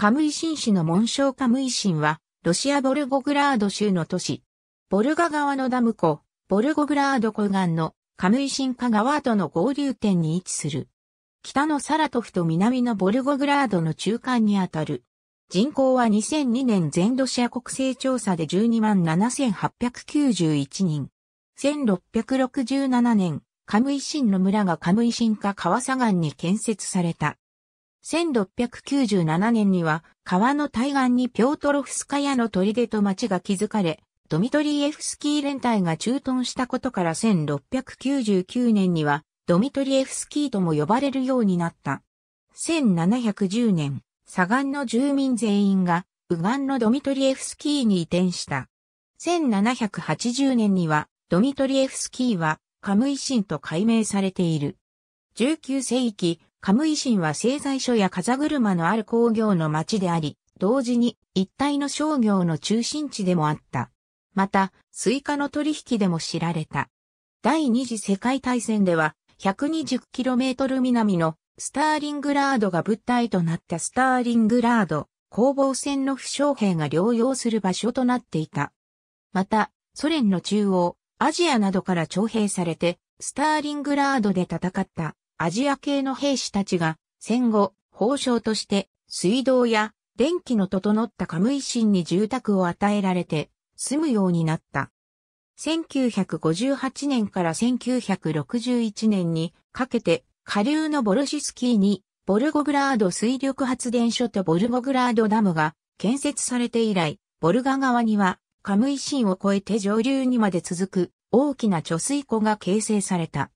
カムイシン市の紋章カムイシンは、ロシアボルゴグラード州の都市。ボルガ川のダム湖、ボルゴグラード湖岸のカムイシンカ川との合流点に位置する。北のサラトフと南のボルゴグラードの中間にあたる。人口は2002年全ロシア国勢調査で12万7891人。1667年、カムイシンの村がカムイシンカ川左岸に建設された。1697年には川の対岸にピョートロフスカヤの砦と町が築かれ、ドミトリエフスキー連隊が駐屯したことから1699年にはドミトリエフスキーとも呼ばれるようになった。1710年、左岸の住民全員が右岸のドミトリエフスキーに移転した。1780年にはドミトリエフスキーはカムイシンと改名されている。19世紀、カムイシンは製材所や風車のある工業の町であり、同時に一帯の商業の中心地でもあった。また、スイカの取引でも知られた。第二次世界大戦では、120km 南のスターリングラードが物体となったスターリングラード、攻防戦の負傷兵が療養する場所となっていた。また、ソ連の中央、アジアなどから徴兵されて、スターリングラードで戦ったアジア系の兵士たちが戦後、報奨として水道や電気の整ったカムイシンに住宅を与えられて住むようになった。1958年から1961年にかけて下流のボルシスキーにボルゴグラード水力発電所とボルゴグラードダムが建設されて以来、ボルガ川にはカムイシンを越えて上流にまで続く大きな貯水湖が形成された。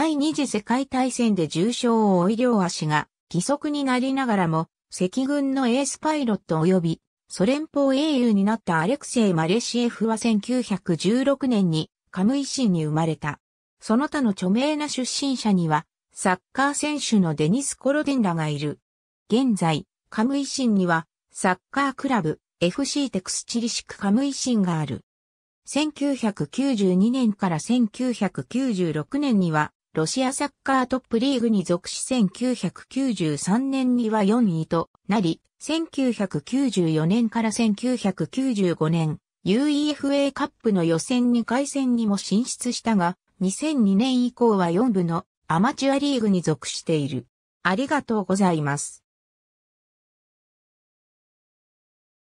第二次世界大戦で重傷を負い両足が義足になりながらも、赤軍のエースパイロット及び、ソ連邦英雄になったアレクセイ・マレシエフは1916年にカムイ市に生まれた。その他の著名な出身者には、サッカー選手のデニス・コロデンラがいる。現在、カムイシンには、サッカークラブ、FC テクスチリシクカムイシンがある。1992年から1996年には、ロシアサッカートップリーグに属し1993年には4位となり、1994年から1995年、UEFA カップの予選2回戦にも進出したが、2002年以降は4部のアマチュアリーグに属している。ありがとうございます。